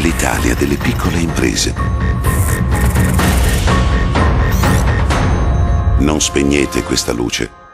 l'Italia delle piccole imprese. Non spegnete questa luce.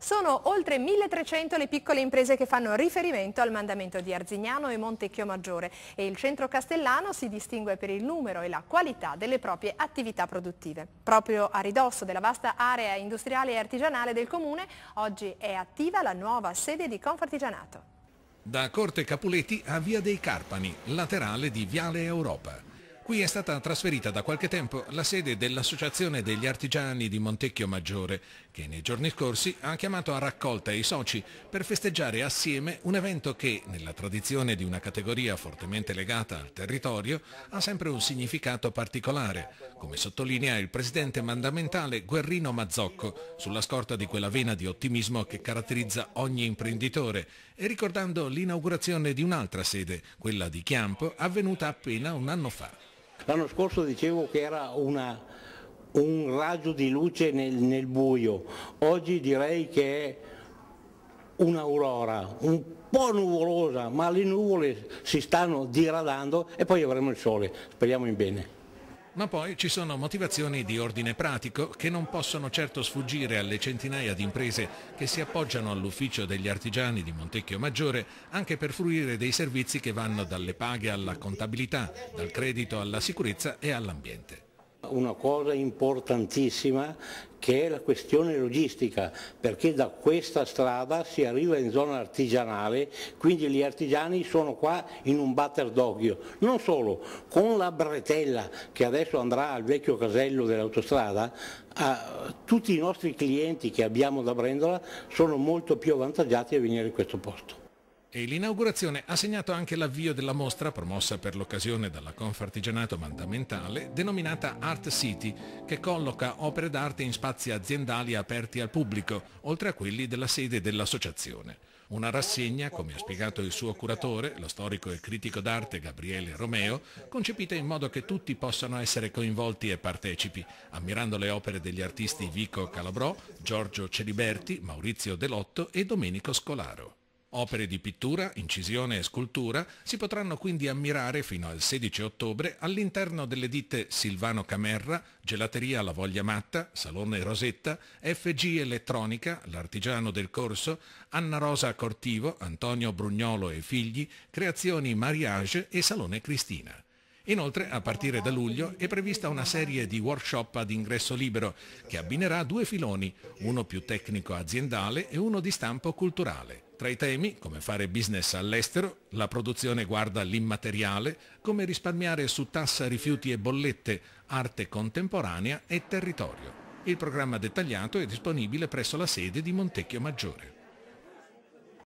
Sono oltre 1300 le piccole imprese che fanno riferimento al mandamento di Arzignano e Montecchio Maggiore e il centro castellano si distingue per il numero e la qualità delle proprie attività produttive. Proprio a ridosso della vasta area industriale e artigianale del comune, oggi è attiva la nuova sede di Confartigianato. Da Corte Capuleti a Via dei Carpani, laterale di Viale Europa. Qui è stata trasferita da qualche tempo la sede dell'Associazione degli Artigiani di Montecchio Maggiore, che nei giorni scorsi ha chiamato a raccolta i soci per festeggiare assieme un evento che, nella tradizione di una categoria fortemente legata al territorio, ha sempre un significato particolare, come sottolinea il presidente mandamentale Guerrino Mazzocco, sulla scorta di quella vena di ottimismo che caratterizza ogni imprenditore, e ricordando l'inaugurazione di un'altra sede, quella di Chiampo, avvenuta appena un anno fa. L'anno scorso dicevo che era una, un raggio di luce nel, nel, buio, oggi direi che è un'aurora, un po' nuvolosa, ma le nuvole si stanno diradando e poi avremo il sole, speriamo in bene. Ma poi ci sono motivazioni di ordine pratico che non possono certo sfuggire alle centinaia di imprese che si appoggiano all'ufficio degli artigiani di Montecchio Maggiore anche per fruire dei servizi che vanno dalle paghe alla contabilità, dal credito alla sicurezza e all'ambiente. Una cosa importantissima che è la questione logistica, perché da questa strada si arriva in zona artigianale, quindi gli artigiani sono qua in un batter d'occhio. Non solo, con la bretella che adesso andrà al vecchio casello dell'autostrada, tutti i nostri clienti che abbiamo da Brendola sono molto più avvantaggiati a venire in questo posto e l'inaugurazione ha segnato anche l'avvio della mostra promossa per l'occasione dalla Confartigianato Mandamentale denominata Art City che colloca opere d'arte in spazi aziendali aperti al pubblico oltre a quelli della sede dell'associazione. Una rassegna, come ha spiegato il suo curatore, lo storico e critico d'arte Gabriele Romeo, concepita in modo che tutti possano essere coinvolti e partecipi, ammirando le opere degli artisti Vico Calabrò, Giorgio Celiberti, Maurizio Delotto e Domenico Scolaro. Opere di pittura, incisione e scultura si potranno quindi ammirare fino al 16 ottobre all'interno delle ditte Silvano Camerra, Gelateria La Voglia Matta, Salone Rosetta, FG Elettronica, l'Artigiano del Corso, Anna Rosa Cortivo, Antonio Brugnolo e Figli, Creazioni Mariage e Salone Cristina. Inoltre, a partire da luglio, è prevista una serie di workshop ad ingresso libero che abbinerà due filoni, uno più tecnico aziendale e uno di stampo culturale. Tra i temi, come fare business all'estero, la produzione guarda l'immateriale, come risparmiare su tassa rifiuti e bollette, arte contemporanea e territorio. Il programma dettagliato è disponibile presso la sede di Montecchio Maggiore.